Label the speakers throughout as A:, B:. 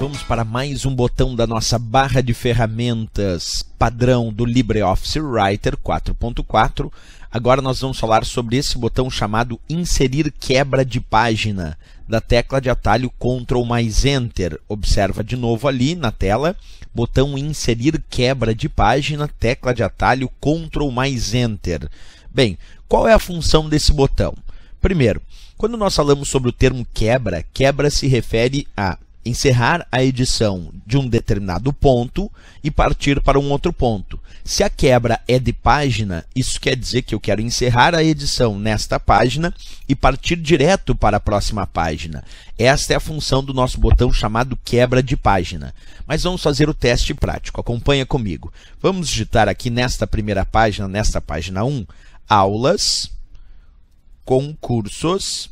A: Vamos para mais um botão da nossa barra de ferramentas padrão do LibreOffice Writer 4.4. Agora nós vamos falar sobre esse botão chamado Inserir quebra de página da tecla de atalho Ctrl mais Enter. Observa de novo ali na tela, botão Inserir quebra de página, tecla de atalho Ctrl mais Enter. Bem, qual é a função desse botão? Primeiro, quando nós falamos sobre o termo quebra, quebra se refere a encerrar a edição de um determinado ponto e partir para um outro ponto. Se a quebra é de página, isso quer dizer que eu quero encerrar a edição nesta página e partir direto para a próxima página. Esta é a função do nosso botão chamado quebra de página. Mas vamos fazer o teste prático, acompanha comigo. Vamos digitar aqui nesta primeira página, nesta página 1, aulas, concursos,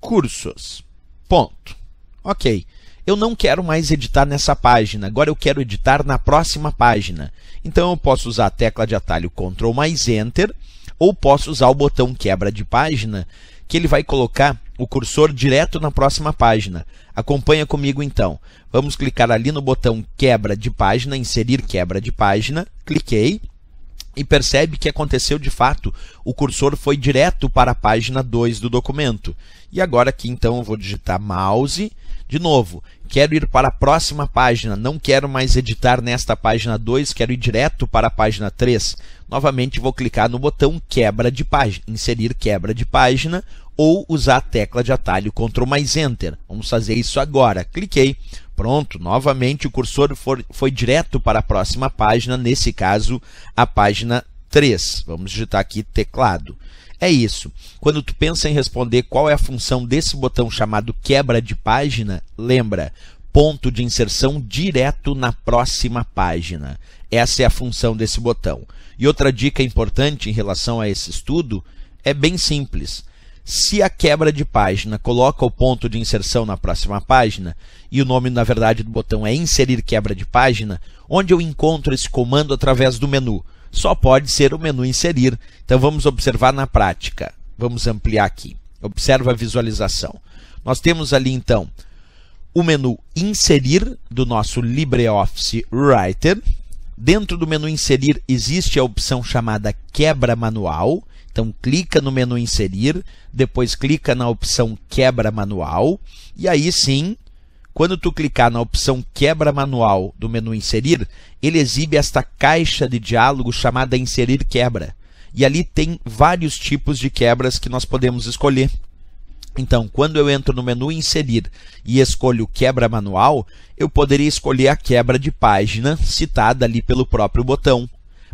A: cursos, ponto. Ok eu não quero mais editar nessa página, agora eu quero editar na próxima página. Então eu posso usar a tecla de atalho Ctrl mais Enter, ou posso usar o botão quebra de página, que ele vai colocar o cursor direto na próxima página. Acompanha comigo então. Vamos clicar ali no botão quebra de página, inserir quebra de página, cliquei e percebe que aconteceu de fato, o cursor foi direto para a página 2 do documento. E agora aqui então eu vou digitar mouse, de novo, quero ir para a próxima página, não quero mais editar nesta página 2, quero ir direto para a página 3. Novamente vou clicar no botão quebra de página, inserir quebra de página ou usar a tecla de atalho Ctrl mais Enter. Vamos fazer isso agora. Cliquei. Pronto, novamente o cursor foi direto para a próxima página, nesse caso a página 3. Vamos digitar aqui teclado. É isso. Quando tu pensa em responder qual é a função desse botão chamado quebra de página, lembra, ponto de inserção direto na próxima página. Essa é a função desse botão. E outra dica importante em relação a esse estudo é bem simples. Se a quebra de página coloca o ponto de inserção na próxima página, e o nome na verdade do botão é inserir quebra de página, onde eu encontro esse comando através do menu? só pode ser o menu inserir. Então vamos observar na prática. Vamos ampliar aqui. Observa a visualização. Nós temos ali então o menu inserir do nosso LibreOffice Writer. Dentro do menu inserir existe a opção chamada quebra manual. Então clica no menu inserir, depois clica na opção quebra manual e aí sim quando tu clicar na opção Quebra Manual do menu Inserir, ele exibe esta caixa de diálogo chamada Inserir Quebra. E ali tem vários tipos de quebras que nós podemos escolher. Então, quando eu entro no menu Inserir e escolho Quebra Manual, eu poderia escolher a quebra de página citada ali pelo próprio botão.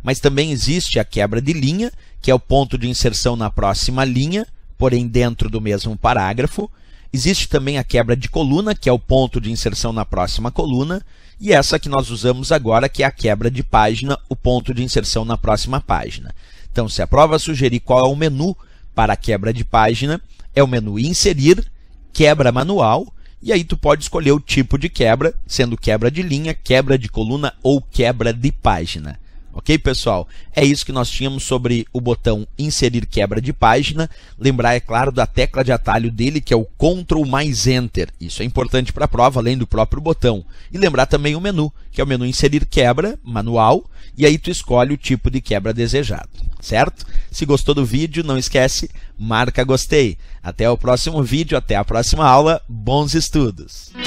A: Mas também existe a quebra de linha, que é o ponto de inserção na próxima linha, porém dentro do mesmo parágrafo, Existe também a quebra de coluna, que é o ponto de inserção na próxima coluna, e essa que nós usamos agora, que é a quebra de página, o ponto de inserção na próxima página. Então, se a prova sugerir qual é o menu para a quebra de página, é o menu inserir, quebra manual, e aí tu pode escolher o tipo de quebra, sendo quebra de linha, quebra de coluna ou quebra de página. Ok, pessoal? É isso que nós tínhamos sobre o botão inserir quebra de página. Lembrar, é claro, da tecla de atalho dele, que é o Ctrl mais Enter. Isso é importante para a prova, além do próprio botão. E lembrar também o menu, que é o menu inserir quebra, manual, e aí tu escolhe o tipo de quebra desejado, certo? Se gostou do vídeo, não esquece, marca gostei. Até o próximo vídeo, até a próxima aula. Bons estudos!